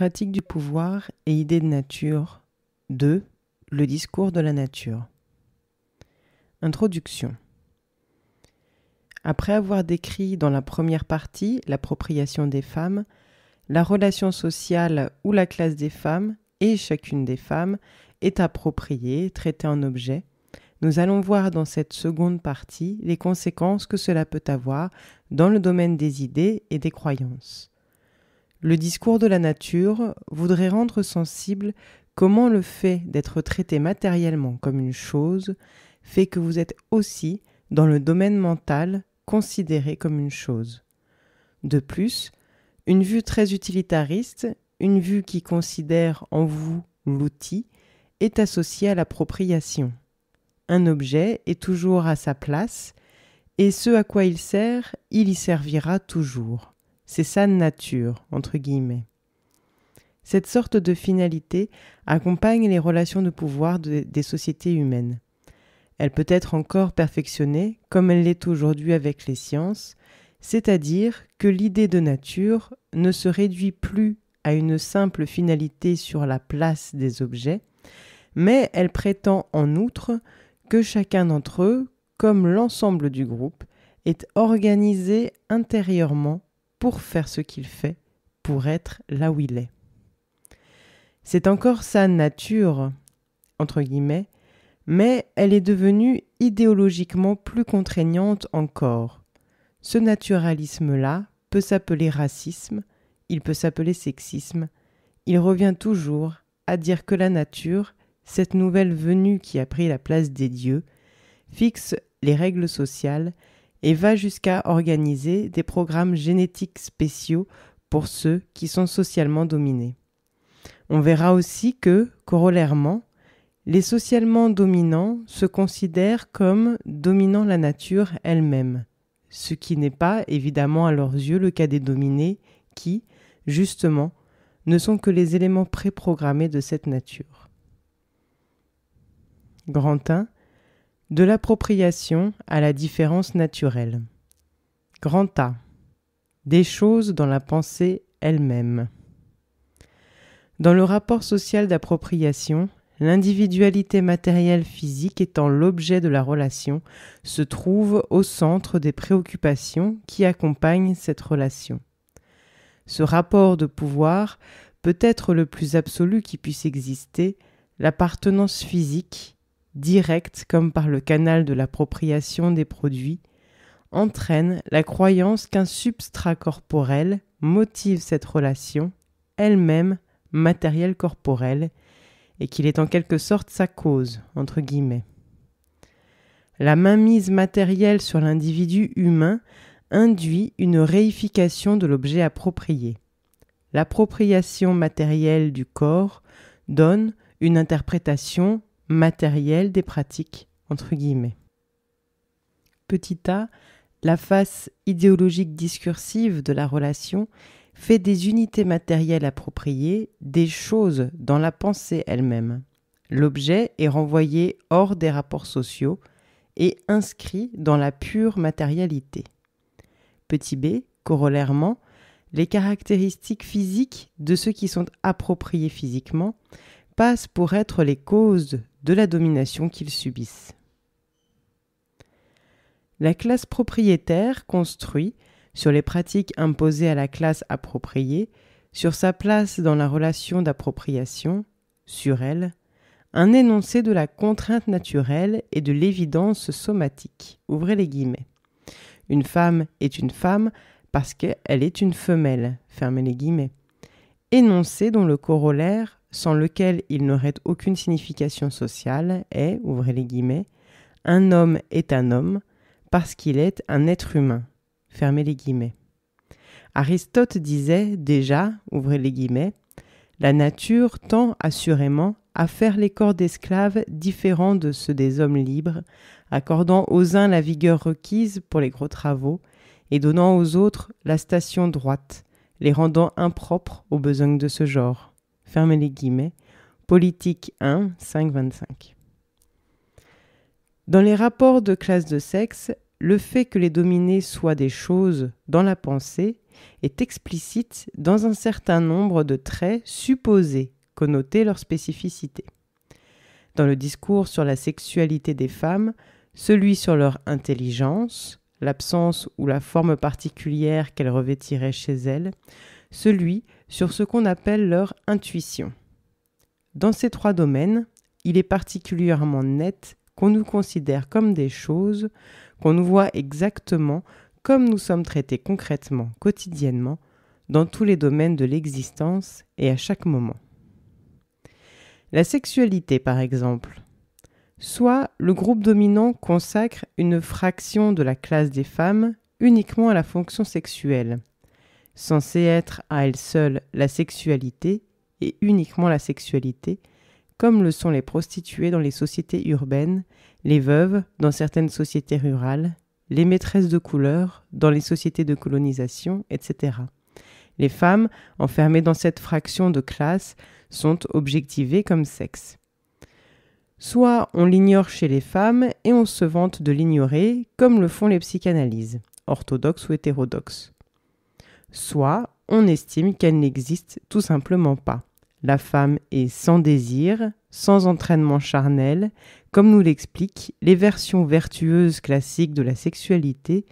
pratique du pouvoir et idée de nature 2. Le discours de la nature. Introduction. Après avoir décrit dans la première partie l'appropriation des femmes, la relation sociale où la classe des femmes et chacune des femmes est appropriée, traitée en objet, nous allons voir dans cette seconde partie les conséquences que cela peut avoir dans le domaine des idées et des croyances le discours de la nature voudrait rendre sensible comment le fait d'être traité matériellement comme une chose fait que vous êtes aussi dans le domaine mental considéré comme une chose. De plus, une vue très utilitariste, une vue qui considère en vous l'outil, est associée à l'appropriation. Un objet est toujours à sa place, et ce à quoi il sert, il y servira toujours c'est sa nature, entre guillemets. Cette sorte de finalité accompagne les relations de pouvoir des sociétés humaines. Elle peut être encore perfectionnée, comme elle l'est aujourd'hui avec les sciences, c'est-à-dire que l'idée de nature ne se réduit plus à une simple finalité sur la place des objets, mais elle prétend en outre que chacun d'entre eux, comme l'ensemble du groupe, est organisé intérieurement pour faire ce qu'il fait, pour être là où il est. C'est encore sa nature, entre guillemets, mais elle est devenue idéologiquement plus contraignante encore. Ce naturalisme-là peut s'appeler racisme, il peut s'appeler sexisme, il revient toujours à dire que la nature, cette nouvelle venue qui a pris la place des dieux, fixe les règles sociales et va jusqu'à organiser des programmes génétiques spéciaux pour ceux qui sont socialement dominés. On verra aussi que, corollairement, les socialement dominants se considèrent comme dominant la nature elle-même, ce qui n'est pas évidemment à leurs yeux le cas des dominés qui, justement, ne sont que les éléments préprogrammés de cette nature. Grantin de l'appropriation à la différence naturelle. Grand A. Des choses dans la pensée elle-même. Dans le rapport social d'appropriation, l'individualité matérielle physique étant l'objet de la relation se trouve au centre des préoccupations qui accompagnent cette relation. Ce rapport de pouvoir peut être le plus absolu qui puisse exister, l'appartenance physique directe comme par le canal de l'appropriation des produits, entraîne la croyance qu'un substrat corporel motive cette relation, elle-même matérielle corporelle, et qu'il est en quelque sorte sa cause, entre guillemets. La mainmise matérielle sur l'individu humain induit une réification de l'objet approprié. L'appropriation matérielle du corps donne une interprétation matériel des pratiques, entre guillemets. Petit a, la face idéologique discursive de la relation fait des unités matérielles appropriées, des choses dans la pensée elle-même. L'objet est renvoyé hors des rapports sociaux et inscrit dans la pure matérialité. Petit b, corollairement, les caractéristiques physiques de ceux qui sont appropriés physiquement pour être les causes de la domination qu'ils subissent. La classe propriétaire construit, sur les pratiques imposées à la classe appropriée, sur sa place dans la relation d'appropriation, sur elle, un énoncé de la contrainte naturelle et de l'évidence somatique. Ouvrez les guillemets. Une femme est une femme parce qu'elle est une femelle. Fermez les guillemets. Énoncé dont le corollaire sans lequel il n'aurait aucune signification sociale, est, ouvrez les guillemets, un homme est un homme parce qu'il est un être humain. Fermez les guillemets. Aristote disait déjà, ouvrez les guillemets, la nature tend assurément à faire les corps d'esclaves différents de ceux des hommes libres, accordant aux uns la vigueur requise pour les gros travaux, et donnant aux autres la station droite, les rendant impropres aux besoins de ce genre fermez les guillemets, politique 1, 525. Dans les rapports de classe de sexe, le fait que les dominés soient des choses dans la pensée est explicite dans un certain nombre de traits supposés connoter leur spécificité. Dans le discours sur la sexualité des femmes, celui sur leur intelligence, l'absence ou la forme particulière qu'elles revêtiraient chez elles, celui sur ce qu'on appelle leur intuition. Dans ces trois domaines, il est particulièrement net qu'on nous considère comme des choses, qu'on nous voit exactement comme nous sommes traités concrètement, quotidiennement, dans tous les domaines de l'existence et à chaque moment. La sexualité, par exemple. Soit le groupe dominant consacre une fraction de la classe des femmes uniquement à la fonction sexuelle, censée être à elle seule la sexualité, et uniquement la sexualité, comme le sont les prostituées dans les sociétés urbaines, les veuves dans certaines sociétés rurales, les maîtresses de couleur dans les sociétés de colonisation, etc. Les femmes, enfermées dans cette fraction de classe, sont objectivées comme sexe. Soit on l'ignore chez les femmes et on se vante de l'ignorer, comme le font les psychanalyses, orthodoxes ou hétérodoxes soit on estime qu'elle n'existe tout simplement pas. La femme est sans désir, sans entraînement charnel, comme nous l'expliquent les versions vertueuses classiques de la sexualité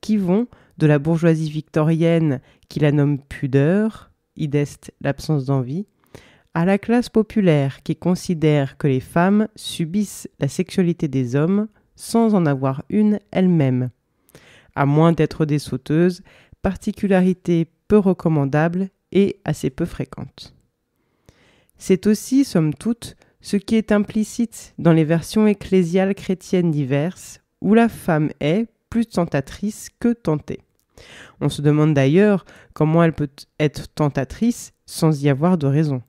qui vont de la bourgeoisie victorienne qui la nomme pudeur, ideste l'absence d'envie, à la classe populaire qui considère que les femmes subissent la sexualité des hommes sans en avoir une elles-mêmes. À moins d'être des sauteuses, particularité peu recommandable et assez peu fréquente. C'est aussi, somme toute, ce qui est implicite dans les versions ecclésiales chrétiennes diverses, où la femme est plus tentatrice que tentée. On se demande d'ailleurs comment elle peut être tentatrice sans y avoir de raison.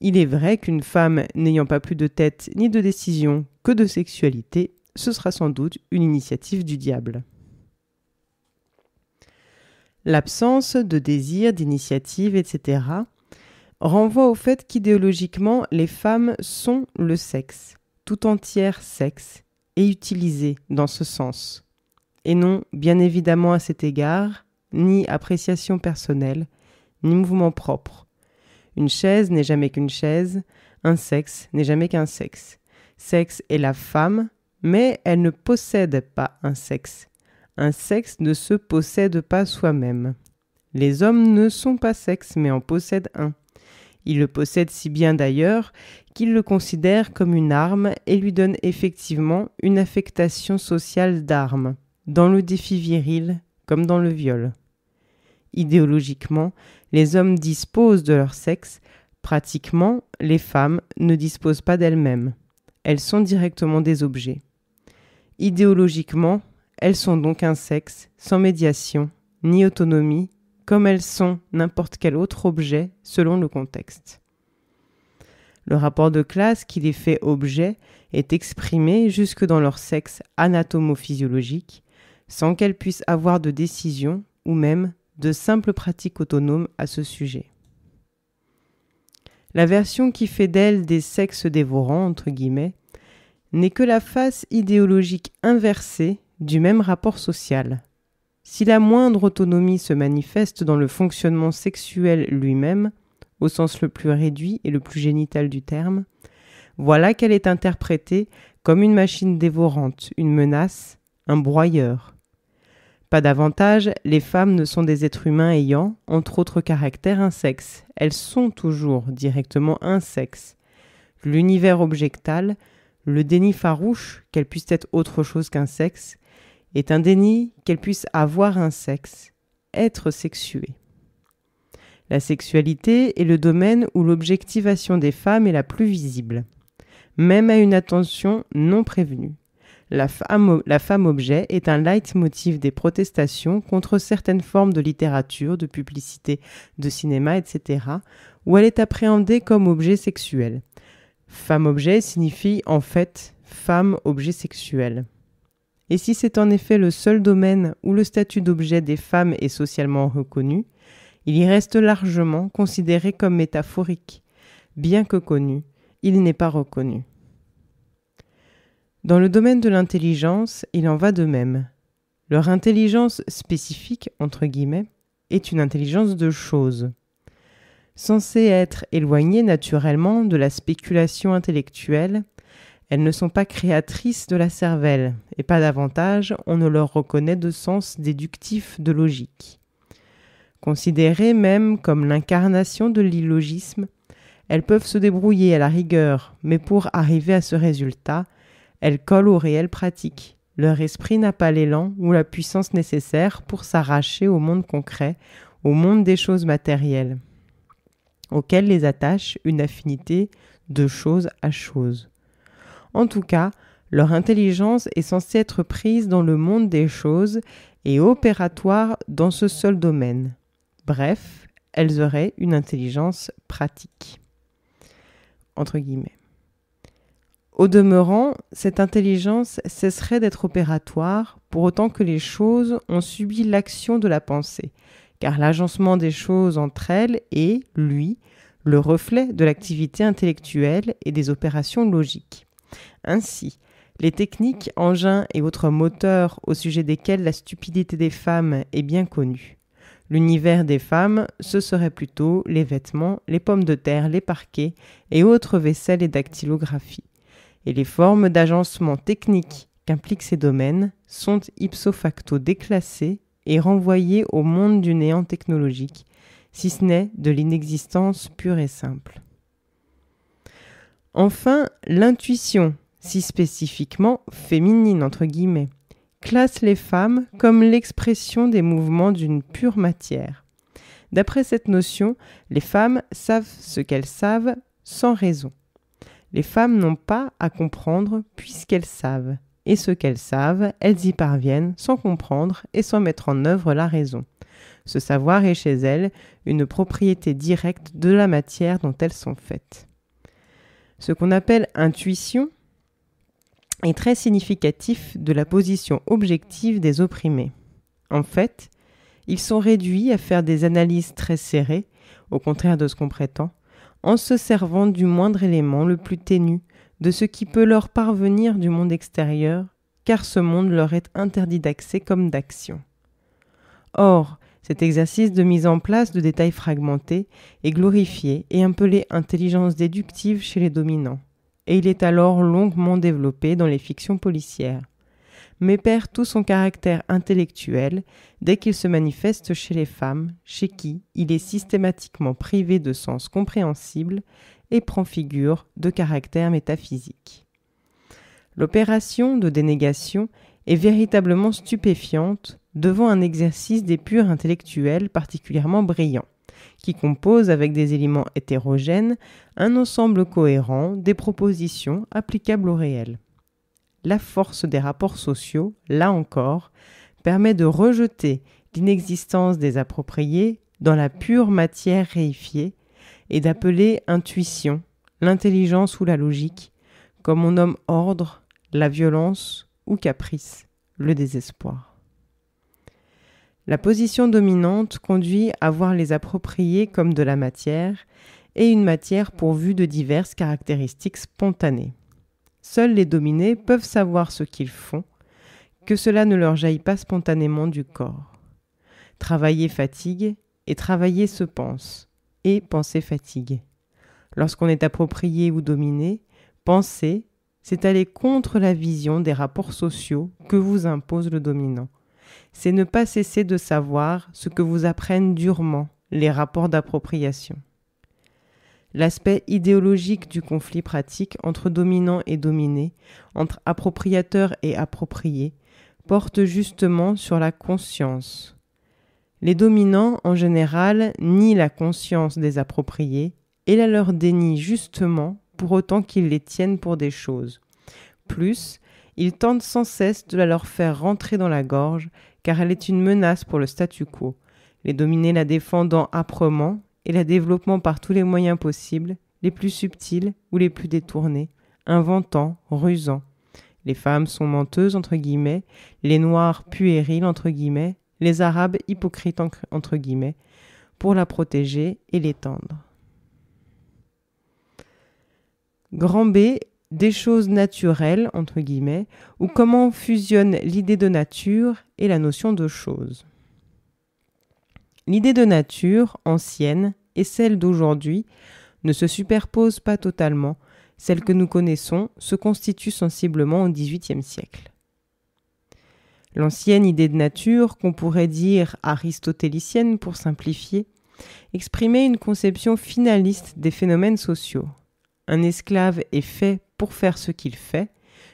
Il est vrai qu'une femme n'ayant pas plus de tête ni de décision que de sexualité, ce sera sans doute une initiative du diable l'absence de désir, d'initiative, etc., renvoie au fait qu'idéologiquement, les femmes sont le sexe, tout entière sexe, et utilisées dans ce sens. Et non, bien évidemment à cet égard, ni appréciation personnelle, ni mouvement propre. Une chaise n'est jamais qu'une chaise, un sexe n'est jamais qu'un sexe. Sexe est la femme, mais elle ne possède pas un sexe. Un sexe ne se possède pas soi-même. Les hommes ne sont pas sexes, mais en possèdent un. Ils le possèdent si bien d'ailleurs qu'ils le considèrent comme une arme et lui donnent effectivement une affectation sociale d'arme, dans le défi viril comme dans le viol. Idéologiquement, les hommes disposent de leur sexe, pratiquement, les femmes ne disposent pas d'elles-mêmes. Elles sont directement des objets. Idéologiquement, elles sont donc un sexe, sans médiation, ni autonomie, comme elles sont n'importe quel autre objet selon le contexte. Le rapport de classe qui les fait objet est exprimé jusque dans leur sexe anatomophysiologique, sans qu'elles puissent avoir de décision ou même de simples pratiques autonomes à ce sujet. La version qui fait d'elles des sexes dévorants, entre guillemets, n'est que la face idéologique inversée du même rapport social. Si la moindre autonomie se manifeste dans le fonctionnement sexuel lui-même, au sens le plus réduit et le plus génital du terme, voilà qu'elle est interprétée comme une machine dévorante, une menace, un broyeur. Pas davantage, les femmes ne sont des êtres humains ayant, entre autres caractères, un sexe. Elles sont toujours directement un sexe. L'univers objectal, le déni farouche qu'elles puissent être autre chose qu'un sexe, est un déni qu'elle puisse avoir un sexe, être sexuée. La sexualité est le domaine où l'objectivation des femmes est la plus visible, même à une attention non prévenue. La femme, objet est un leitmotiv des protestations contre certaines formes de littérature, de publicité, de cinéma, etc., où elle est appréhendée comme objet sexuel. Femme objet signifie en fait femme objet sexuel. Et si c'est en effet le seul domaine où le statut d'objet des femmes est socialement reconnu, il y reste largement considéré comme métaphorique. Bien que connu, il n'est pas reconnu. Dans le domaine de l'intelligence, il en va de même. Leur intelligence spécifique, entre guillemets, est une intelligence de choses. Censée être éloignée naturellement de la spéculation intellectuelle, elles ne sont pas créatrices de la cervelle, et pas davantage, on ne leur reconnaît de sens déductif de logique. Considérées même comme l'incarnation de l'illogisme, elles peuvent se débrouiller à la rigueur, mais pour arriver à ce résultat, elles collent au réel pratique. Leur esprit n'a pas l'élan ou la puissance nécessaire pour s'arracher au monde concret, au monde des choses matérielles, auquel les attache une affinité de chose à chose. En tout cas, leur intelligence est censée être prise dans le monde des choses et opératoire dans ce seul domaine. Bref, elles auraient une intelligence pratique. Entre guillemets. Au demeurant, cette intelligence cesserait d'être opératoire pour autant que les choses ont subi l'action de la pensée, car l'agencement des choses entre elles est, lui, le reflet de l'activité intellectuelle et des opérations logiques. Ainsi, les techniques, engins et autres moteurs au sujet desquels la stupidité des femmes est bien connue. L'univers des femmes, ce serait plutôt les vêtements, les pommes de terre, les parquets et autres vaisselles et dactylographies. Et les formes d'agencement technique qu'impliquent ces domaines sont ipso facto déclassées et renvoyées au monde du néant technologique, si ce n'est de l'inexistence pure et simple. Enfin, l'intuition, si spécifiquement féminine entre guillemets, classe les femmes comme l'expression des mouvements d'une pure matière. D'après cette notion, les femmes savent ce qu'elles savent sans raison. Les femmes n'ont pas à comprendre puisqu'elles savent, et ce qu'elles savent, elles y parviennent sans comprendre et sans mettre en œuvre la raison. Ce savoir est chez elles une propriété directe de la matière dont elles sont faites. Ce qu'on appelle intuition est très significatif de la position objective des opprimés. En fait, ils sont réduits à faire des analyses très serrées, au contraire de ce qu'on prétend, en se servant du moindre élément le plus ténu de ce qui peut leur parvenir du monde extérieur, car ce monde leur est interdit d'accès comme d'action. Or, cet exercice de mise en place de détails fragmentés est glorifié et appelé intelligence déductive chez les dominants, et il est alors longuement développé dans les fictions policières, mais perd tout son caractère intellectuel dès qu'il se manifeste chez les femmes, chez qui il est systématiquement privé de sens compréhensible et prend figure de caractère métaphysique. L'opération de dénégation est véritablement stupéfiante devant un exercice des purs intellectuels particulièrement brillant, qui compose avec des éléments hétérogènes un ensemble cohérent des propositions applicables au réel. La force des rapports sociaux, là encore, permet de rejeter l'inexistence des appropriés dans la pure matière réifiée et d'appeler intuition, l'intelligence ou la logique, comme on nomme ordre, la violence ou caprice, le désespoir. La position dominante conduit à voir les appropriés comme de la matière, et une matière pourvue de diverses caractéristiques spontanées. Seuls les dominés peuvent savoir ce qu'ils font, que cela ne leur jaillit pas spontanément du corps. Travailler fatigue et travailler se pense, et penser fatigue. Lorsqu'on est approprié ou dominé, penser, c'est aller contre la vision des rapports sociaux que vous impose le dominant c'est ne pas cesser de savoir ce que vous apprennent durement les rapports d'appropriation. L'aspect idéologique du conflit pratique entre dominant et dominé, entre appropriateur et approprié, porte justement sur la conscience. Les dominants, en général, nient la conscience des appropriés et la leur dénient justement pour autant qu'ils les tiennent pour des choses. Plus, ils tentent sans cesse de la leur faire rentrer dans la gorge, car elle est une menace pour le statu quo, les dominés la défendant âprement et la développant par tous les moyens possibles, les plus subtils ou les plus détournés, inventant, rusant. Les femmes sont menteuses, entre guillemets, les noirs puériles, entre guillemets, les arabes hypocrites, entre guillemets, pour la protéger et l'étendre. Grand B des choses naturelles, entre guillemets, ou hmm. comment fusionne l'idée de nature et la notion de chose. L'idée de nature ancienne et celle d'aujourd'hui ne se superposent pas totalement, celle que nous connaissons se constitue sensiblement au XVIIIe siècle. L'ancienne idée de nature, qu'on pourrait dire aristotélicienne pour simplifier, exprimait une conception finaliste des phénomènes sociaux. Un esclave est fait pour faire ce qu'il fait,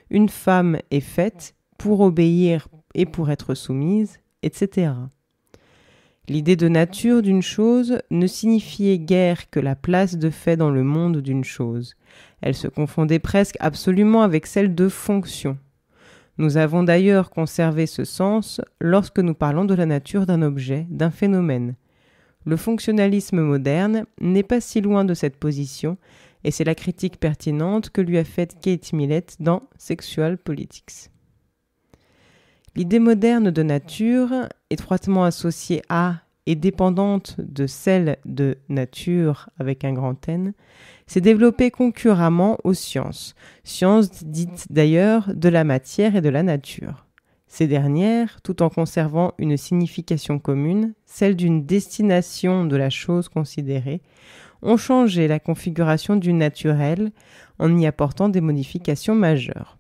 une femme est faite pour obéir et pour être soumise, etc. L'idée de nature d'une chose ne signifiait guère que la place de fait dans le monde d'une chose. Elle se confondait presque absolument avec celle de fonction. Nous avons d'ailleurs conservé ce sens lorsque nous parlons de la nature d'un objet, d'un phénomène. Le fonctionnalisme moderne n'est pas si loin de cette position, et c'est la critique pertinente que lui a faite Kate Millett dans Sexual Politics. L'idée moderne de nature, étroitement associée à et dépendante de celle de nature avec un grand N, s'est développée concurremment aux sciences, sciences dites d'ailleurs de la matière et de la nature. Ces dernières, tout en conservant une signification commune, celle d'une destination de la chose considérée, ont changé la configuration du naturel en y apportant des modifications majeures.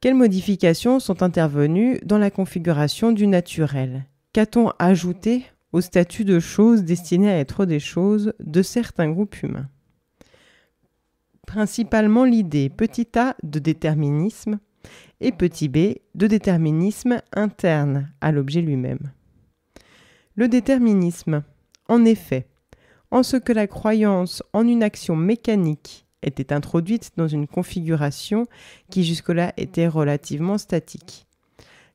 Quelles modifications sont intervenues dans la configuration du naturel Qu'a-t-on ajouté au statut de choses destinées à être des choses de certains groupes humains Principalement l'idée petit a de déterminisme et petit b de déterminisme interne à l'objet lui-même. Le déterminisme, en effet, en ce que la croyance en une action mécanique était introduite dans une configuration qui jusque-là était relativement statique.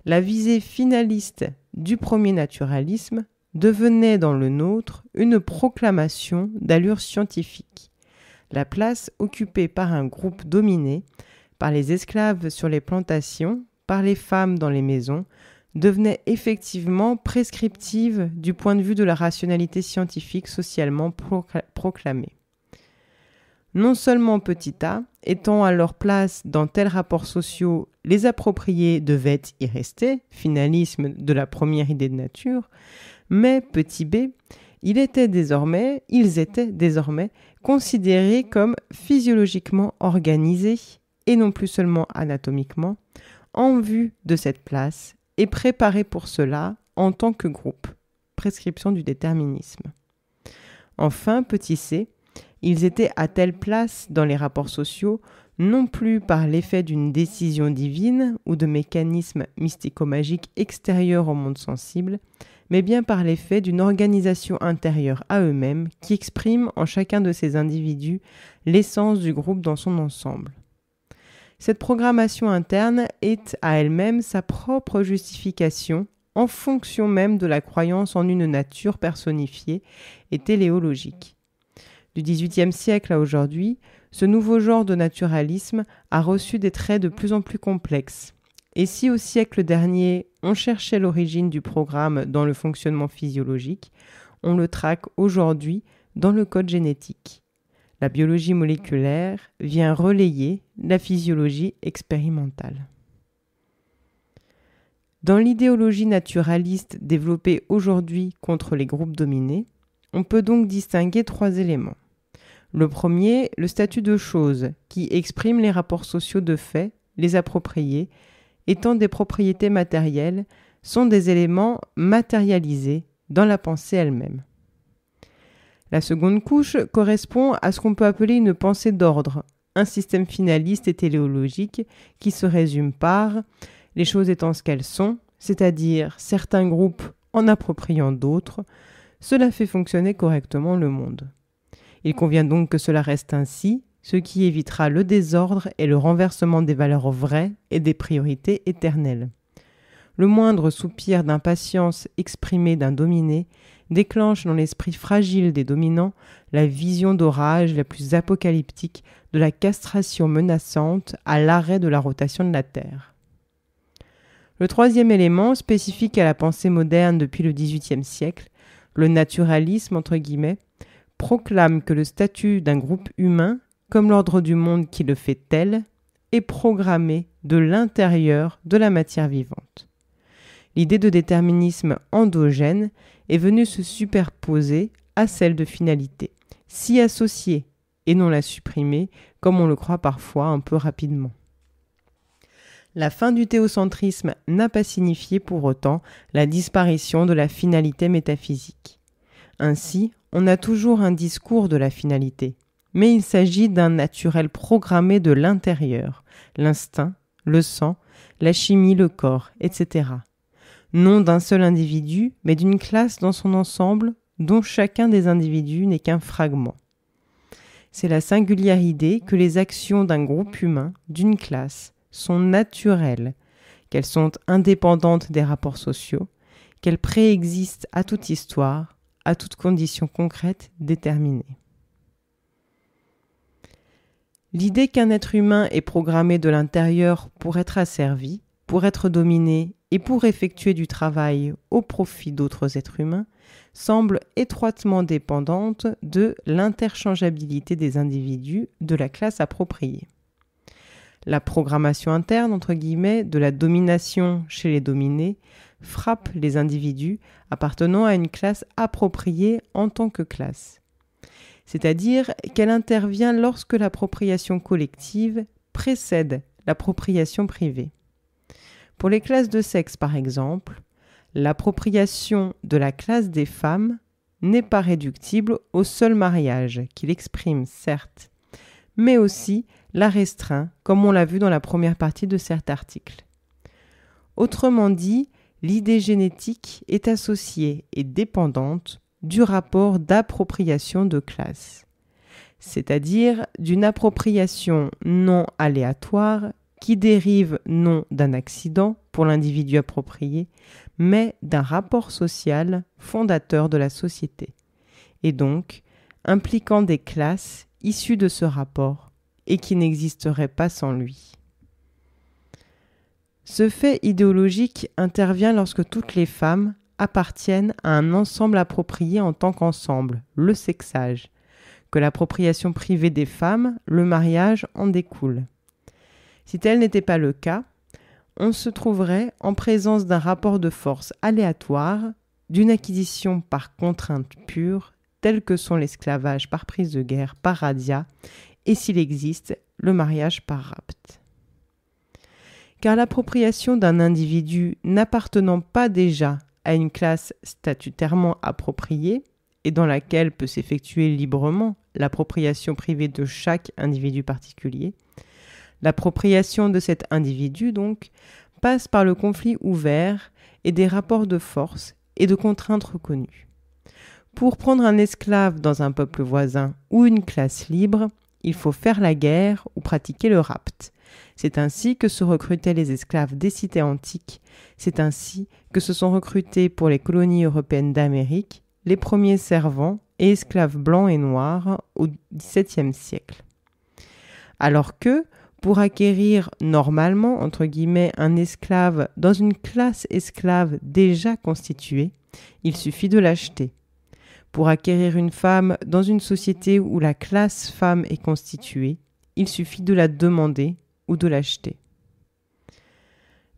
La visée finaliste du premier naturalisme devenait dans le nôtre une proclamation d'allure scientifique. La place occupée par un groupe dominé, par les esclaves sur les plantations, par les femmes dans les maisons, devenaient effectivement prescriptives du point de vue de la rationalité scientifique socialement proclamée. Non seulement petit a, étant à leur place dans tels rapports sociaux, les appropriés devaient y rester, finalisme de la première idée de nature, mais petit b, il était désormais, ils étaient désormais considérés comme physiologiquement organisés, et non plus seulement anatomiquement, en vue de cette place et préparés pour cela en tant que groupe. Prescription du déterminisme. Enfin, petit c, ils étaient à telle place dans les rapports sociaux non plus par l'effet d'une décision divine ou de mécanismes mystico-magiques extérieurs au monde sensible, mais bien par l'effet d'une organisation intérieure à eux-mêmes qui exprime en chacun de ces individus l'essence du groupe dans son ensemble. Cette programmation interne est à elle-même sa propre justification en fonction même de la croyance en une nature personnifiée et téléologique. Du XVIIIe siècle à aujourd'hui, ce nouveau genre de naturalisme a reçu des traits de plus en plus complexes. Et si au siècle dernier on cherchait l'origine du programme dans le fonctionnement physiologique, on le traque aujourd'hui dans le code génétique. La biologie moléculaire vient relayer la physiologie expérimentale. Dans l'idéologie naturaliste développée aujourd'hui contre les groupes dominés, on peut donc distinguer trois éléments. Le premier, le statut de chose, qui exprime les rapports sociaux de fait, les appropriés, étant des propriétés matérielles, sont des éléments matérialisés dans la pensée elle-même. La seconde couche correspond à ce qu'on peut appeler une pensée d'ordre, un système finaliste et téléologique qui se résume par les choses étant ce qu'elles sont, c'est-à-dire certains groupes en appropriant d'autres, cela fait fonctionner correctement le monde. Il convient donc que cela reste ainsi, ce qui évitera le désordre et le renversement des valeurs vraies et des priorités éternelles. Le moindre soupir d'impatience exprimé d'un dominé déclenche dans l'esprit fragile des dominants la vision d'orage la plus apocalyptique de la castration menaçante à l'arrêt de la rotation de la Terre. Le troisième élément, spécifique à la pensée moderne depuis le XVIIIe siècle, le naturalisme entre guillemets, proclame que le statut d'un groupe humain, comme l'ordre du monde qui le fait tel, est programmé de l'intérieur de la matière vivante. L'idée de déterminisme endogène est venue se superposer à celle de finalité, s'y associer et non la supprimer, comme on le croit parfois un peu rapidement. La fin du théocentrisme n'a pas signifié pour autant la disparition de la finalité métaphysique. Ainsi, on a toujours un discours de la finalité, mais il s'agit d'un naturel programmé de l'intérieur, l'instinct, le sang, la chimie, le corps, etc non d'un seul individu, mais d'une classe dans son ensemble, dont chacun des individus n'est qu'un fragment. C'est la singulière idée que les actions d'un groupe humain, d'une classe, sont naturelles, qu'elles sont indépendantes des rapports sociaux, qu'elles préexistent à toute histoire, à toute condition concrète déterminée. L'idée qu'un être humain est programmé de l'intérieur pour être asservi, pour être dominé et pour effectuer du travail au profit d'autres êtres humains semble étroitement dépendante de l'interchangeabilité des individus de la classe appropriée. La programmation interne, entre guillemets, de la domination chez les dominés frappe les individus appartenant à une classe appropriée en tant que classe. C'est-à-dire qu'elle intervient lorsque l'appropriation collective précède l'appropriation privée. Pour les classes de sexe, par exemple, l'appropriation de la classe des femmes n'est pas réductible au seul mariage, qu'il exprime certes, mais aussi la restreint, comme on l'a vu dans la première partie de cet article. Autrement dit, l'idée génétique est associée et dépendante du rapport d'appropriation de classe, c'est-à-dire d'une appropriation non aléatoire qui dérive non d'un accident pour l'individu approprié, mais d'un rapport social fondateur de la société, et donc impliquant des classes issues de ce rapport et qui n'existeraient pas sans lui. Ce fait idéologique intervient lorsque toutes les femmes appartiennent à un ensemble approprié en tant qu'ensemble, le sexage, que l'appropriation privée des femmes, le mariage en découle. Si tel n'était pas le cas, on se trouverait en présence d'un rapport de force aléatoire, d'une acquisition par contrainte pure, telle que sont l'esclavage par prise de guerre, par radia, et s'il existe, le mariage par rapt. Car l'appropriation d'un individu n'appartenant pas déjà à une classe statutairement appropriée, et dans laquelle peut s'effectuer librement l'appropriation privée de chaque individu particulier, L'appropriation de cet individu, donc, passe par le conflit ouvert et des rapports de force et de contraintes reconnues. Pour prendre un esclave dans un peuple voisin ou une classe libre, il faut faire la guerre ou pratiquer le rapt. C'est ainsi que se recrutaient les esclaves des cités antiques, c'est ainsi que se sont recrutés pour les colonies européennes d'Amérique les premiers servants et esclaves blancs et noirs au XVIIe siècle. Alors que, pour acquérir normalement, entre guillemets, un esclave dans une classe esclave déjà constituée, il suffit de l'acheter. Pour acquérir une femme dans une société où la classe femme est constituée, il suffit de la demander ou de l'acheter.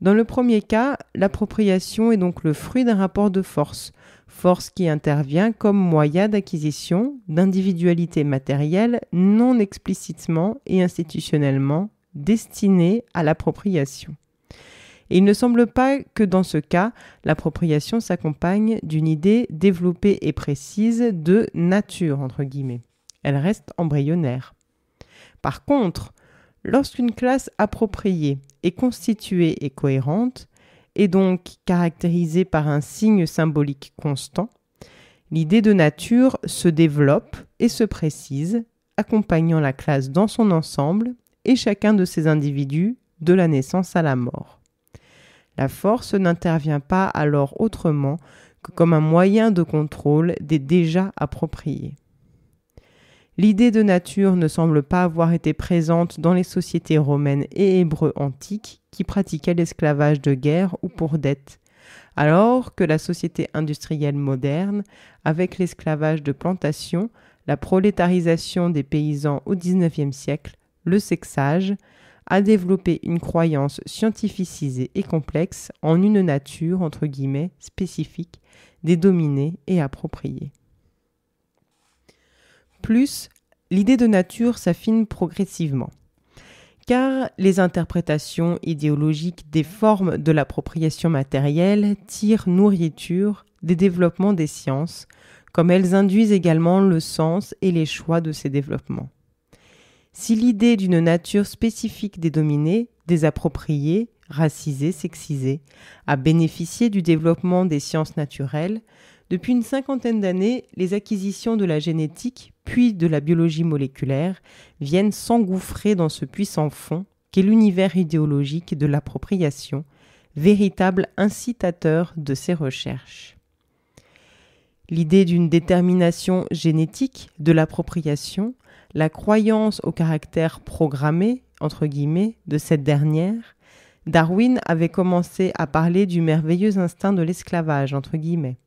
Dans le premier cas, l'appropriation est donc le fruit d'un rapport de force, force qui intervient comme moyen d'acquisition d'individualités matérielles non explicitement et institutionnellement destinées à l'appropriation. Et il ne semble pas que dans ce cas, l'appropriation s'accompagne d'une idée développée et précise de nature, entre guillemets. Elle reste embryonnaire. Par contre, lorsqu'une classe appropriée est constituée et cohérente, et donc caractérisée par un signe symbolique constant, l'idée de nature se développe et se précise, accompagnant la classe dans son ensemble et chacun de ses individus de la naissance à la mort. La force n'intervient pas alors autrement que comme un moyen de contrôle des déjà appropriés. L'idée de nature ne semble pas avoir été présente dans les sociétés romaines et hébreux antiques qui pratiquaient l'esclavage de guerre ou pour dette, alors que la société industrielle moderne, avec l'esclavage de plantation, la prolétarisation des paysans au XIXe siècle, le sexage, a développé une croyance scientificisée et complexe en une nature entre guillemets spécifique, dédominée et appropriée. Plus, l'idée de nature s'affine progressivement. Car les interprétations idéologiques des formes de l'appropriation matérielle tirent nourriture des développements des sciences, comme elles induisent également le sens et les choix de ces développements. Si l'idée d'une nature spécifique des dominés, racisée, racisés, sexisés, a bénéficié du développement des sciences naturelles, depuis une cinquantaine d'années, les acquisitions de la génétique puis de la biologie moléculaire, viennent s'engouffrer dans ce puissant fond qu'est l'univers idéologique de l'appropriation, véritable incitateur de ces recherches. L'idée d'une détermination génétique de l'appropriation, la croyance au caractère programmé, entre guillemets, de cette dernière, Darwin avait commencé à parler du merveilleux instinct de l'esclavage, entre guillemets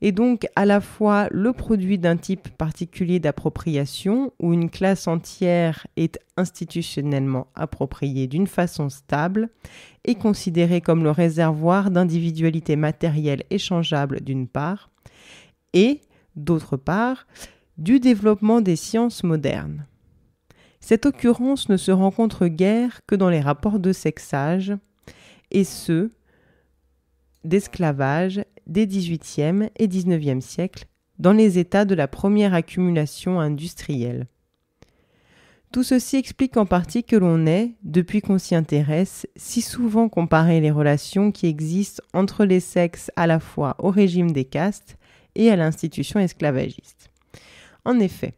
et donc à la fois le produit d'un type particulier d'appropriation où une classe entière est institutionnellement appropriée d'une façon stable et considérée comme le réservoir d'individualités matérielles échangeables d'une part, et d'autre part, du développement des sciences modernes. Cette occurrence ne se rencontre guère que dans les rapports de sexage, et ceux d'esclavage des 18e et 19e siècles dans les états de la première accumulation industrielle. Tout ceci explique en partie que l'on est, depuis qu'on s'y intéresse, si souvent comparé les relations qui existent entre les sexes à la fois au régime des castes et à l'institution esclavagiste. En effet,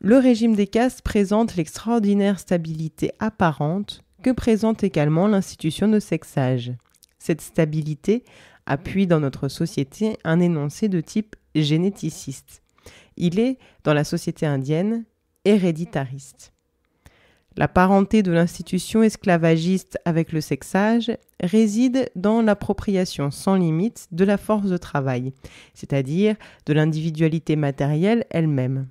le régime des castes présente l'extraordinaire stabilité apparente que présente également l'institution de sexage. Cette stabilité appuie dans notre société un énoncé de type généticiste. Il est, dans la société indienne, héréditariste. La parenté de l'institution esclavagiste avec le sexage réside dans l'appropriation sans limite de la force de travail, c'est-à-dire de l'individualité matérielle elle-même.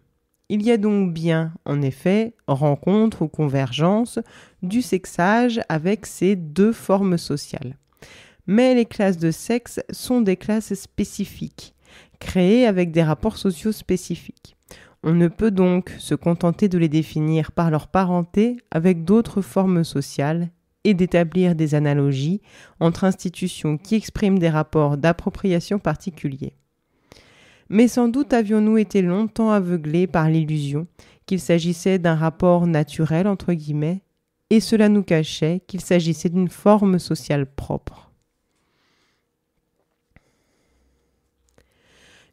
Il y a donc bien, en effet, rencontre ou convergence du sexage avec ces deux formes sociales mais les classes de sexe sont des classes spécifiques, créées avec des rapports sociaux spécifiques. On ne peut donc se contenter de les définir par leur parenté avec d'autres formes sociales et d'établir des analogies entre institutions qui expriment des rapports d'appropriation particuliers. Mais sans doute avions-nous été longtemps aveuglés par l'illusion qu'il s'agissait d'un rapport naturel, entre guillemets, et cela nous cachait qu'il s'agissait d'une forme sociale propre.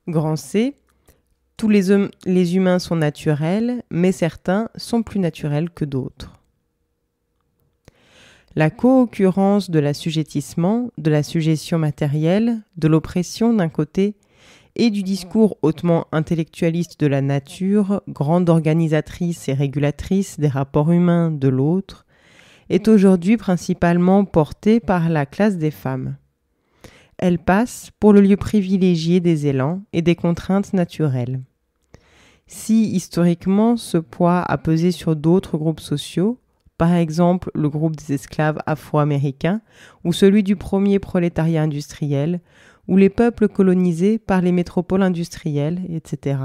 Grand C, tous les, hum-, les humains sont naturels, mais certains sont plus naturels que d'autres. La co-occurrence de l'assujettissement, de la suggestion matérielle, de l'oppression d'un côté, et du discours hautement intellectualiste de la nature, grande organisatrice et régulatrice des rapports humains de l'autre, est aujourd'hui principalement portée par la classe des femmes elle passe pour le lieu privilégié des élans et des contraintes naturelles. Si historiquement ce poids a pesé sur d'autres groupes sociaux, par exemple le groupe des esclaves afro-américains ou celui du premier prolétariat industriel, ou les peuples colonisés par les métropoles industrielles, etc.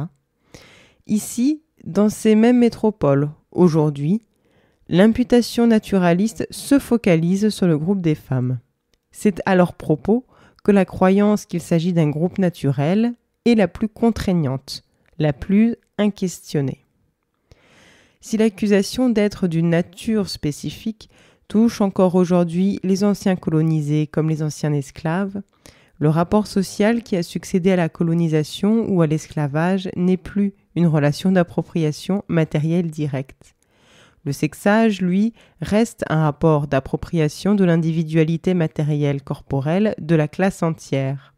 Ici, dans ces mêmes métropoles, aujourd'hui, l'imputation naturaliste se focalise sur le groupe des femmes. C'est à leur propos que la croyance qu'il s'agit d'un groupe naturel est la plus contraignante, la plus inquestionnée. Si l'accusation d'être d'une nature spécifique touche encore aujourd'hui les anciens colonisés comme les anciens esclaves, le rapport social qui a succédé à la colonisation ou à l'esclavage n'est plus une relation d'appropriation matérielle directe. Le sexage, lui, reste un rapport d'appropriation de l'individualité matérielle corporelle de la classe entière.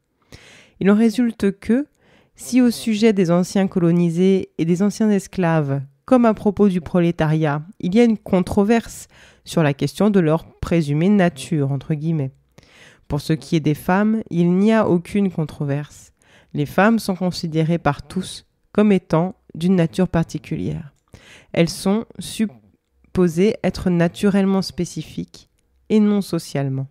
Il en résulte que, si au sujet des anciens colonisés et des anciens esclaves, comme à propos du prolétariat, il y a une controverse sur la question de leur présumée nature, entre guillemets. Pour ce qui est des femmes, il n'y a aucune controverse. Les femmes sont considérées par tous comme étant d'une nature particulière. Elles sont supposées Poser être naturellement spécifique et non socialement.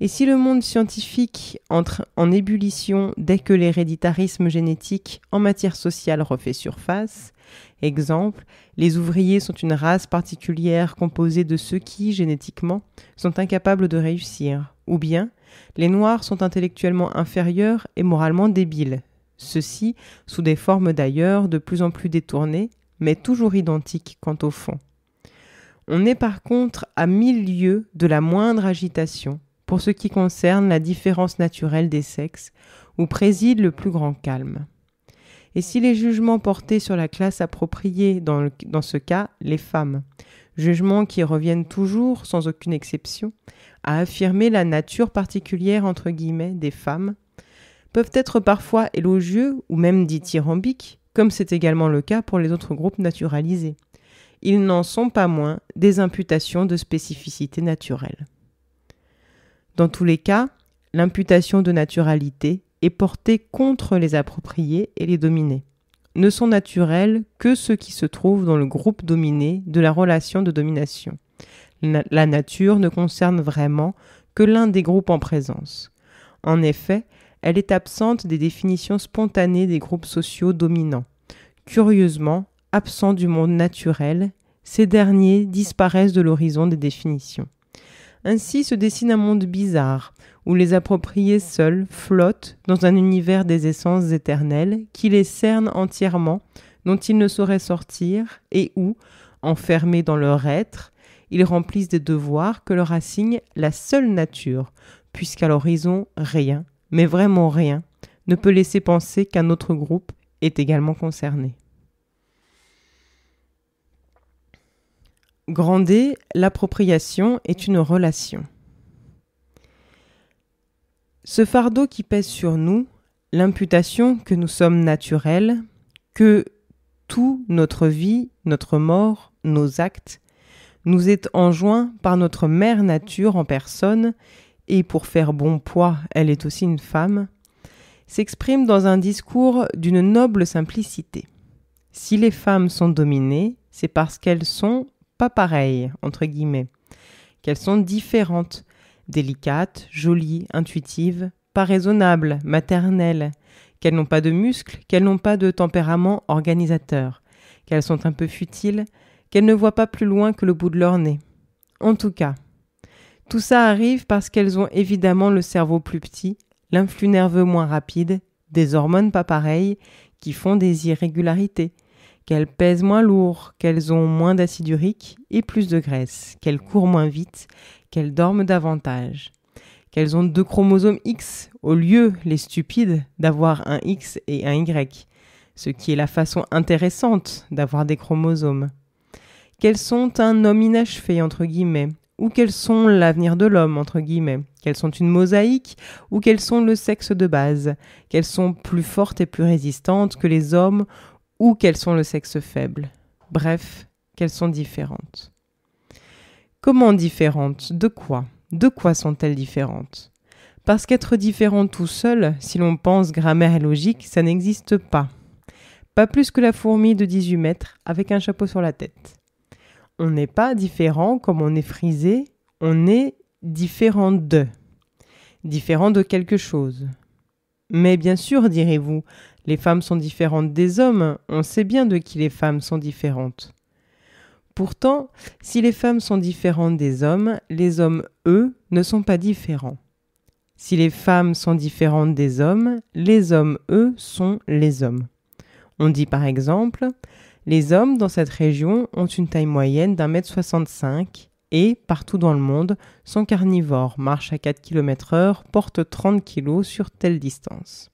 Et si le monde scientifique entre en ébullition dès que l'héréditarisme génétique en matière sociale refait surface, exemple, les ouvriers sont une race particulière composée de ceux qui, génétiquement, sont incapables de réussir, ou bien, les noirs sont intellectuellement inférieurs et moralement débiles, ceci sous des formes d'ailleurs de plus en plus détournées, mais toujours identiques quant au fond. On est par contre à mille lieues de la moindre agitation pour ce qui concerne la différence naturelle des sexes, où préside le plus grand calme. Et si les jugements portés sur la classe appropriée, dans, ce cas, les femmes, jugements qui reviennent toujours, sans aucune exception, à affirmer la nature particulière entre guillemets des femmes, peuvent être parfois élogieux ou même dithyrambiques, comme c'est également le cas pour les autres groupes naturalisés ils n'en sont pas moins des imputations de spécificité naturelle. Dans tous les cas, l'imputation de naturalité est portée contre les appropriés et les dominés. Ne sont naturels que ceux qui se trouvent dans le groupe dominé de la relation de domination. La nature ne concerne vraiment que l'un des groupes en présence. En effet, elle est absente des définitions spontanées des groupes sociaux dominants. Curieusement, absents du monde naturel, ces derniers disparaissent de l'horizon des définitions. Ainsi se dessine un monde bizarre, où les appropriés seuls flottent dans un univers des essences éternelles qui les cernent entièrement, dont ils ne sauraient sortir, et où, enfermés dans leur être, ils remplissent des devoirs que leur assigne la seule nature, puisqu'à l'horizon, rien, mais vraiment rien, ne peut laisser penser qu'un autre groupe est également concerné. Grandet, l'appropriation est une relation. Ce fardeau qui pèse sur nous, l'imputation que nous sommes naturels, que tout notre vie, notre mort, nos actes, nous est enjoint par notre mère nature en personne, et pour faire bon poids, elle est aussi une femme, s'exprime dans un discours d'une noble simplicité. Si les femmes sont dominées, c'est parce qu'elles sont pas pareilles, entre guillemets, qu'elles sont différentes, délicates, jolies, intuitives, pas raisonnables, maternelles, qu'elles n'ont pas de muscles, qu'elles n'ont pas de tempérament organisateur, qu'elles sont un peu futiles, qu'elles ne voient pas plus loin que le bout de leur nez. En tout cas, tout ça arrive parce qu'elles ont évidemment le cerveau plus petit, l'influx nerveux moins rapide, des hormones pas pareilles, qui font des irrégularités, qu'elles pèsent moins lourd, qu'elles ont moins d'acide urique et plus de graisse, qu'elles courent moins vite, qu'elles dorment davantage, qu'elles ont deux chromosomes X au lieu, les stupides, d'avoir un X et un Y, ce qui est la façon intéressante d'avoir des chromosomes, qu'elles sont un homme inachevé, entre guillemets, ou qu'elles sont l'avenir de l'homme, entre guillemets, qu'elles sont une mosaïque, ou qu'elles sont le sexe de base, qu'elles sont plus fortes et plus résistantes que les hommes, ou qu'elles sont le sexe faible. Bref, qu'elles sont différentes. Comment différentes De quoi De quoi sont-elles différentes Parce qu'être différent tout seul, si l'on pense grammaire et logique, ça n'existe pas. Pas plus que la fourmi de 18 mètres avec un chapeau sur la tête. On n'est pas différent comme on est frisé, on est différent de. Différent de quelque chose. Mais bien sûr, direz-vous, les femmes sont différentes des hommes, on sait bien de qui les femmes sont différentes. Pourtant, si les femmes sont différentes des hommes, les hommes, eux, ne sont pas différents. Si les femmes sont différentes des hommes, les hommes, eux, sont les hommes. On dit par exemple, les hommes dans cette région ont une taille moyenne d'un mètre soixante-cinq et, partout dans le monde, sont carnivores, marchent à 4 km heure, portent 30 kg sur telle distance.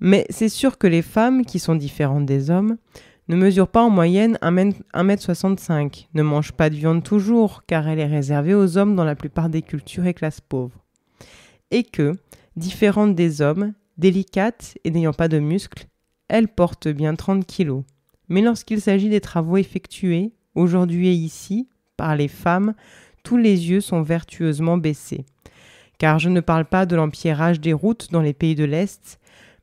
Mais c'est sûr que les femmes, qui sont différentes des hommes, ne mesurent pas en moyenne 1m65, ne mangent pas de viande toujours, car elle est réservée aux hommes dans la plupart des cultures et classes pauvres. Et que, différentes des hommes, délicates et n'ayant pas de muscles, elles portent bien 30 kilos. Mais lorsqu'il s'agit des travaux effectués, aujourd'hui et ici, par les femmes, tous les yeux sont vertueusement baissés. Car je ne parle pas de l'empierrage des routes dans les pays de l'Est,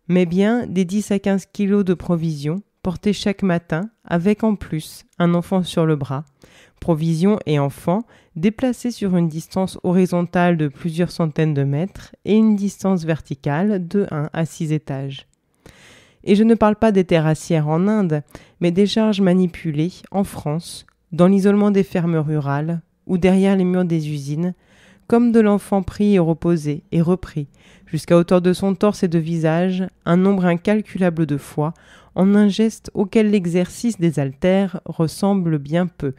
mais bien des 10 à 15 kilos de provisions portées chaque matin, avec en plus un enfant sur le bras. Provisions et enfants déplacés sur une distance horizontale de plusieurs centaines de mètres et une distance verticale de 1 à 6 étages. Et je ne parle pas des terrassières en Inde, mais des charges manipulées en France, dans l'isolement des fermes rurales ou derrière les murs des usines, comme de l'enfant pris et reposé et repris, jusqu'à hauteur de son torse et de visage, un nombre incalculable de fois, en un geste auquel l'exercice des haltères ressemble bien peu,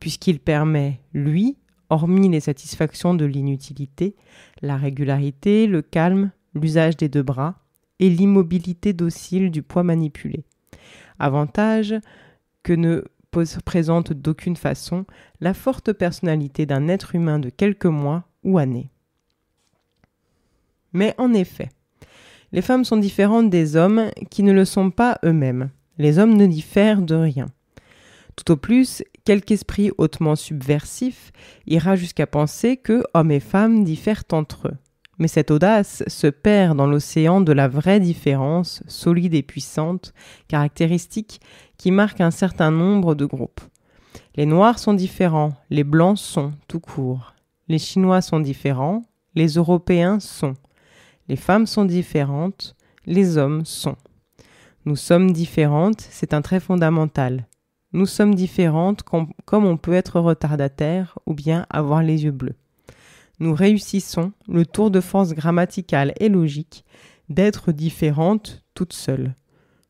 puisqu'il permet, lui, hormis les satisfactions de l'inutilité, la régularité, le calme, l'usage des deux bras et l'immobilité docile du poids manipulé. Avantage que ne présente d'aucune façon la forte personnalité d'un être humain de quelques mois ou années. Mais en effet, les femmes sont différentes des hommes qui ne le sont pas eux-mêmes. Les hommes ne diffèrent de rien. Tout au plus, quelque esprit hautement subversif ira jusqu'à penser que hommes et femmes diffèrent entre eux. Mais cette audace se perd dans l'océan de la vraie différence, solide et puissante, caractéristique, qui marque un certain nombre de groupes. Les noirs sont différents, les blancs sont, tout court. Les chinois sont différents, les européens sont. Les femmes sont différentes, les hommes sont. Nous sommes différentes, c'est un trait fondamental. Nous sommes différentes comme on peut être retardataire ou bien avoir les yeux bleus. Nous réussissons le tour de force grammaticale et logique d'être différentes toutes seules.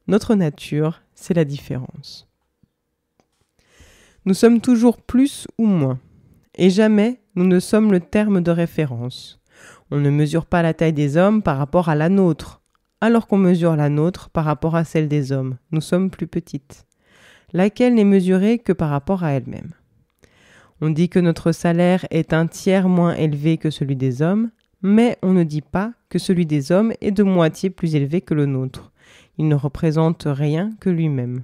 Notre nature, c'est la différence. Nous sommes toujours plus ou moins, et jamais nous ne sommes le terme de référence. On ne mesure pas la taille des hommes par rapport à la nôtre, alors qu'on mesure la nôtre par rapport à celle des hommes. Nous sommes plus petites. Laquelle n'est mesurée que par rapport à elle-même. On dit que notre salaire est un tiers moins élevé que celui des hommes, mais on ne dit pas que celui des hommes est de moitié plus élevé que le nôtre. Il ne représente rien que lui-même.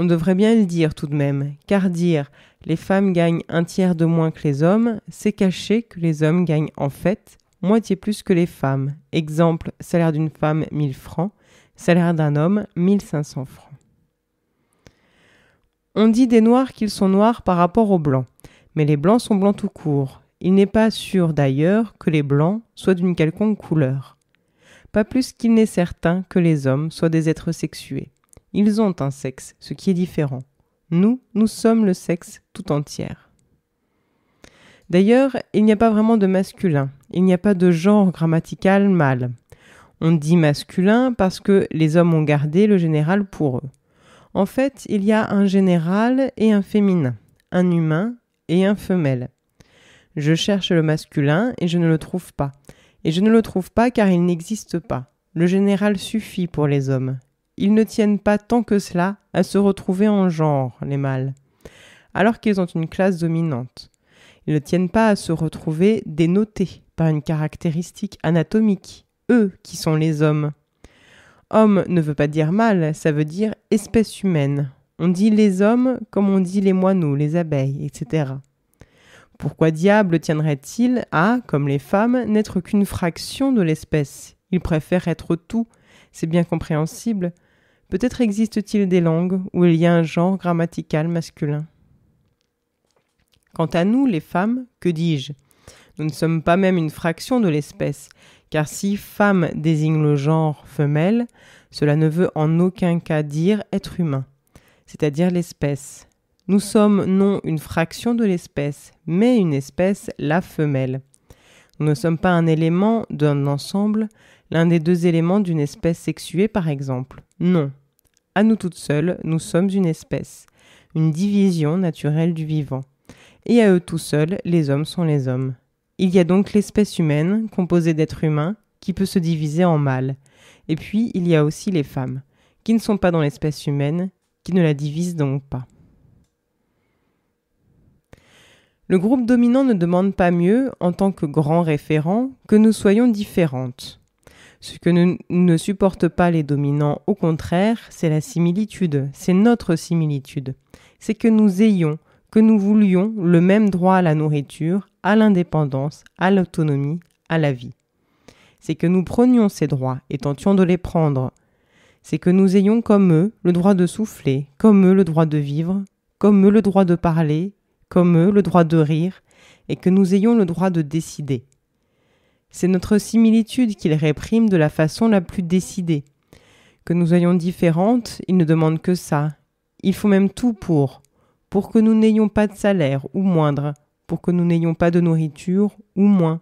On devrait bien le dire tout de même, car dire les femmes gagnent un tiers de moins que les hommes, c'est cacher que les hommes gagnent en fait moitié plus que les femmes. Exemple, salaire d'une femme 1000 francs, salaire d'un homme 1500 francs. On dit des noirs qu'ils sont noirs par rapport aux blancs, mais les blancs sont blancs tout court. Il n'est pas sûr d'ailleurs que les blancs soient d'une quelconque couleur. Pas plus qu'il n'est certain que les hommes soient des êtres sexués. Ils ont un sexe, ce qui est différent. Nous, nous sommes le sexe tout entier. D'ailleurs, il n'y a pas vraiment de masculin, il n'y a pas de genre grammatical mâle. On dit masculin parce que les hommes ont gardé le général pour eux. En fait, il y a un général et un féminin, un humain et un femelle. Je cherche le masculin et je ne le trouve pas. Et je ne le trouve pas car il n'existe pas. Le général suffit pour les hommes ils ne tiennent pas tant que cela à se retrouver en genre, les mâles, alors qu'ils ont une classe dominante. Ils ne tiennent pas à se retrouver dénotés par une caractéristique anatomique, eux qui sont les hommes. Homme ne veut pas dire mâle, ça veut dire espèce humaine. On dit les hommes comme on dit les moineaux, les abeilles, etc. Pourquoi diable tiendrait-il à, comme les femmes, n'être qu'une fraction de l'espèce Ils préfèrent être tout. C'est bien compréhensible. Peut-être existe-t-il des langues où il y a un genre grammatical masculin. Quant à nous, les femmes, que dis-je Nous ne sommes pas même une fraction de l'espèce, car si femme désigne le genre femelle, cela ne veut en aucun cas dire être humain, c'est-à-dire l'espèce. Nous sommes non une fraction de l'espèce, mais une espèce, la femelle. Nous ne sommes pas un élément d'un ensemble, l'un des deux éléments d'une espèce sexuée par exemple. Non, à nous toutes seules, nous sommes une espèce, une division naturelle du vivant. Et à eux tout seuls, les hommes sont les hommes. Il y a donc l'espèce humaine, composée d'êtres humains, qui peut se diviser en mâles. Et puis, il y a aussi les femmes, qui ne sont pas dans l'espèce humaine, qui ne la divisent donc pas. Le groupe dominant ne demande pas mieux, en tant que grand référent, que nous soyons différentes. Ce que ne, supportent pas les dominants, au contraire, c'est la similitude, c'est notre similitude. C'est que nous ayons, que nous voulions le même droit à la nourriture, à l'indépendance, à l'autonomie, à la vie. C'est que nous prenions ces droits et tentions de les prendre. C'est que nous ayons comme eux le droit de souffler, comme eux le droit de vivre, comme eux le droit de parler, comme eux le droit de rire, et que nous ayons le droit de décider. C'est notre similitude qu'il réprime de la façon la plus décidée. Que nous ayons différentes, il ne demande que ça. Il faut même tout pour, pour que nous n'ayons pas de salaire ou moindre, pour que nous n'ayons pas de nourriture ou moins,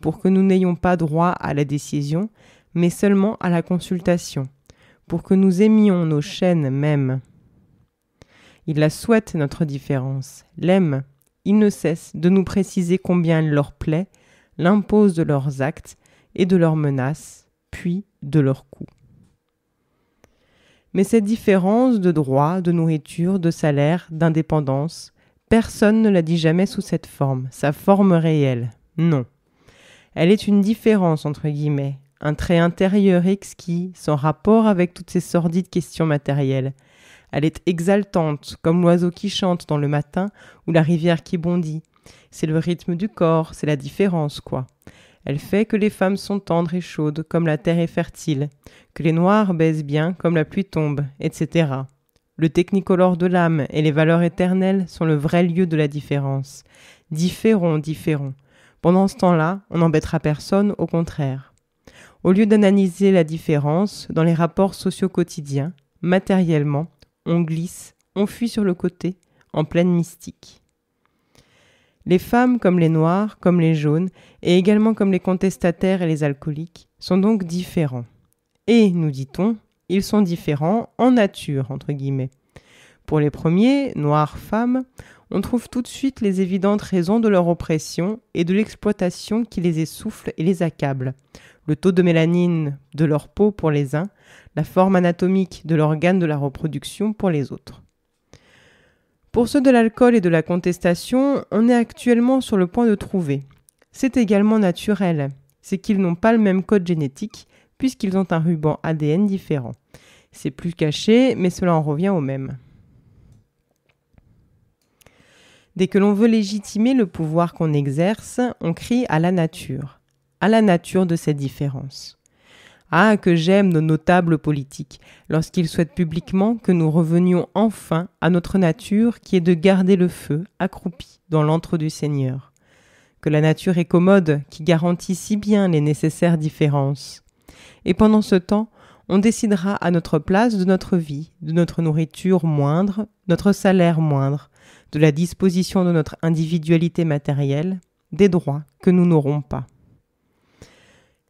pour que nous n'ayons pas droit à la décision, mais seulement à la consultation, pour que nous aimions nos chaînes même. Il la souhaite, notre différence, l'aime. Il ne cesse de nous préciser combien elle leur plaît, l'impose de leurs actes et de leurs menaces, puis de leurs coups. Mais cette différence de droit, de nourriture, de salaire, d'indépendance, personne ne la dit jamais sous cette forme, sa forme réelle. Non. Elle est une différence, entre guillemets, un trait intérieur exquis, sans rapport avec toutes ces sordides questions matérielles. Elle est exaltante, comme l'oiseau qui chante dans le matin ou la rivière qui bondit, c'est le rythme du corps, c'est la différence, quoi. Elle fait que les femmes sont tendres et chaudes, comme la terre est fertile, que les noirs baissent bien, comme la pluie tombe, etc. Le technicolore de l'âme et les valeurs éternelles sont le vrai lieu de la différence. Différons, différons. Pendant ce temps-là, on n'embêtera personne, au contraire. Au lieu d'analyser la différence dans les rapports sociaux quotidiens, matériellement, on glisse, on fuit sur le côté, en pleine mystique. Les femmes, comme les noirs, comme les jaunes, et également comme les contestataires et les alcooliques, sont donc différents. Et, nous dit-on, ils sont différents en nature, entre guillemets. Pour les premiers, noirs femmes, on trouve tout de suite les évidentes raisons de leur oppression et de l'exploitation qui les essouffle et les accable. Le taux de mélanine de leur peau pour les uns, la forme anatomique de l'organe de la reproduction pour les autres. Pour ceux de l'alcool et de la contestation, on est actuellement sur le point de trouver. C'est également naturel, c'est qu'ils n'ont pas le même code génétique, puisqu'ils ont un ruban ADN différent. C'est plus caché, mais cela en revient au même. Dès que l'on veut légitimer le pouvoir qu'on exerce, on crie à la nature, à la nature de ces différences. Ah, que j'aime nos notables politiques, lorsqu'ils souhaitent publiquement que nous revenions enfin à notre nature qui est de garder le feu accroupi dans l'antre du Seigneur. Que la nature est commode, qui garantit si bien les nécessaires différences. Et pendant ce temps, on décidera à notre place de notre vie, de notre nourriture moindre, notre salaire moindre, de la disposition de notre individualité matérielle, des droits que nous n'aurons pas.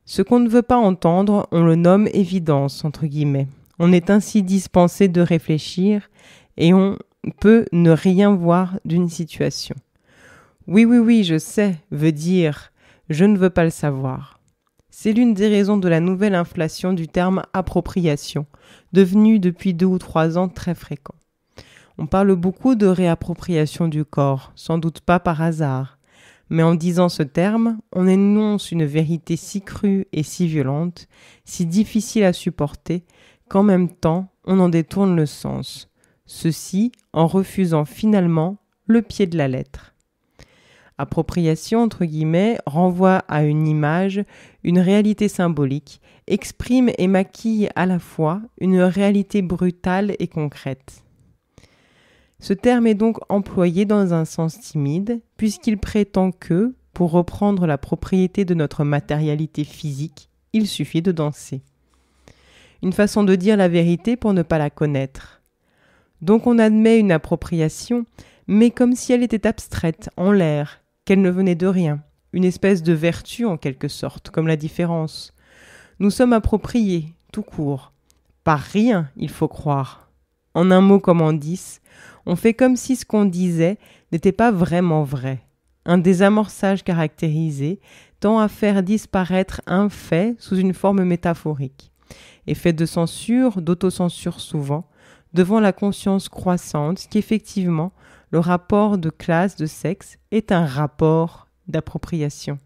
Ce qu'on ne veut pas entendre, on le nomme évidence, entre guillemets. On est ainsi dispensé de réfléchir et on peut ne rien voir d'une situation. Oui, oui, oui, je sais veut dire je ne veux pas le savoir. C'est l'une des raisons de la nouvelle inflation du terme appropriation, devenu depuis deux ou trois ans très fréquent. On parle beaucoup de réappropriation du corps, sans doute pas par hasard. Mais en disant ce terme, on énonce une vérité si crue et si violente, si difficile à supporter, qu'en même temps on en détourne le sens, ceci en refusant finalement le pied de la lettre. Appropriation, entre guillemets, renvoie à une image, une réalité symbolique, exprime et maquille à la fois une réalité brutale et concrète. Ce terme est donc employé dans un sens timide, puisqu'il prétend que, pour reprendre la propriété de notre matérialité physique, il suffit de danser. Une façon de dire la vérité pour ne pas la connaître. Donc on admet une appropriation, mais comme si elle était abstraite, en l'air, qu'elle ne venait de rien, une espèce de vertu en quelque sorte, comme la différence. Nous sommes appropriés, tout court. Par rien, il faut croire. En un mot comme en dix, on fait comme si ce qu'on disait n'était pas vraiment vrai. Un désamorçage caractérisé tend à faire disparaître un fait sous une forme métaphorique. Effet de censure, d'autocensure souvent, devant la conscience croissante qu'effectivement, le rapport de classe, de sexe est un rapport d'appropriation.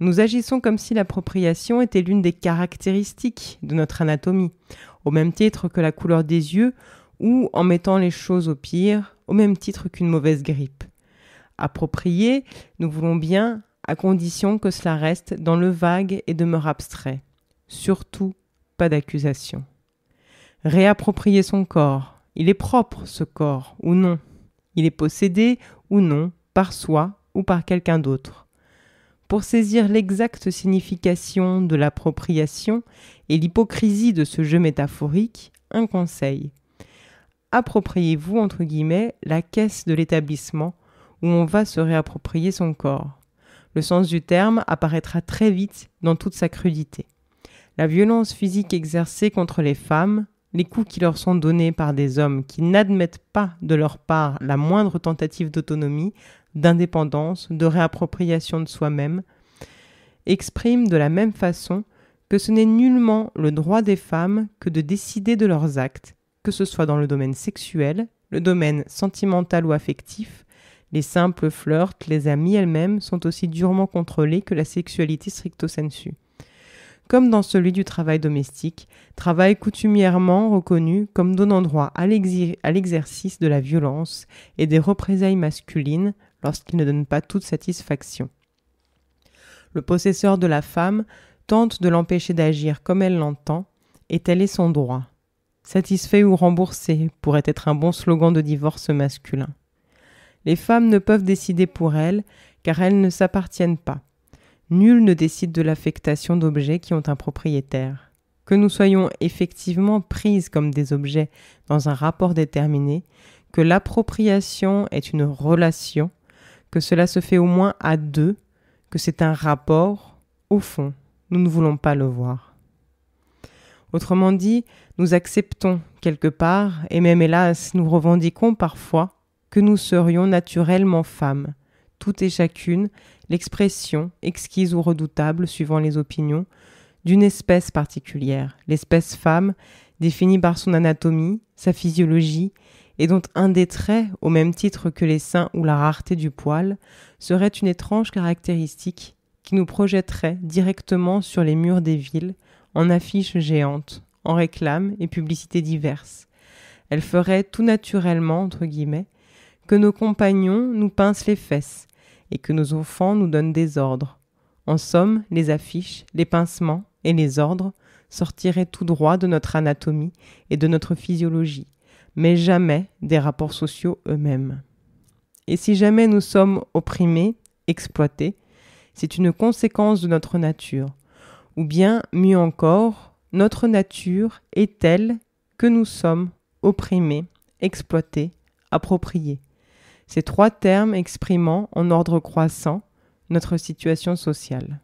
Nous agissons comme si l'appropriation était l'une des caractéristiques de notre anatomie, au même titre que la couleur des yeux ou en mettant les choses au pire, au même titre qu'une mauvaise grippe. Approprier, nous voulons bien, à condition que cela reste dans le vague et demeure abstrait. Surtout, pas d'accusation. Réapproprier son corps. Il est propre, ce corps, ou non. Il est possédé, ou non, par soi ou par quelqu'un d'autre. Pour saisir l'exacte signification de l'appropriation et l'hypocrisie de ce jeu métaphorique, un conseil appropriez-vous, entre guillemets, la caisse de l'établissement où on va se réapproprier son corps. Le sens du terme apparaîtra très vite dans toute sa crudité. La violence physique exercée contre les femmes, les coups qui leur sont donnés par des hommes qui n'admettent pas de leur part la moindre tentative d'autonomie, d'indépendance, de réappropriation de soi-même, expriment de la même façon que ce n'est nullement le droit des femmes que de décider de leurs actes, que ce soit dans le domaine sexuel, le domaine sentimental ou affectif, les simples flirtes, les amis elles-mêmes sont aussi durement contrôlées que la sexualité stricto sensu. Comme dans celui du travail domestique, travail coutumièrement reconnu comme donnant droit à l'exercice de la violence et des représailles masculines lorsqu'il ne donne pas toute satisfaction. Le possesseur de la femme tente de l'empêcher d'agir comme elle l'entend, et tel est son droit. Satisfait ou remboursé pourrait être un bon slogan de divorce masculin. Les femmes ne peuvent décider pour elles, car elles ne s'appartiennent pas. Nul ne décide de l'affectation d'objets qui ont un propriétaire. Que nous soyons effectivement prises comme des objets dans un rapport déterminé, que l'appropriation est une relation, que cela se fait au moins à deux, que c'est un rapport, au fond, nous ne voulons pas le voir. Autrement dit, nous acceptons quelque part, et même hélas nous revendiquons parfois, que nous serions naturellement femmes, toutes et chacune, l'expression, exquise ou redoutable suivant les opinions, d'une espèce particulière, l'espèce femme, définie par son anatomie, sa physiologie, et dont un des traits, au même titre que les seins ou la rareté du poil, serait une étrange caractéristique qui nous projetterait directement sur les murs des villes en affiches géantes, en réclame et publicités diverses. Elle ferait tout naturellement, entre guillemets, que nos compagnons nous pincent les fesses et que nos enfants nous donnent des ordres. En somme, les affiches, les pincements et les ordres sortiraient tout droit de notre anatomie et de notre physiologie, mais jamais des rapports sociaux eux-mêmes. Et si jamais nous sommes opprimés, exploités, c'est une conséquence de notre nature, ou bien, mieux encore, notre nature est telle que nous sommes opprimés, exploités, appropriés. Ces trois termes exprimant en ordre croissant notre situation sociale.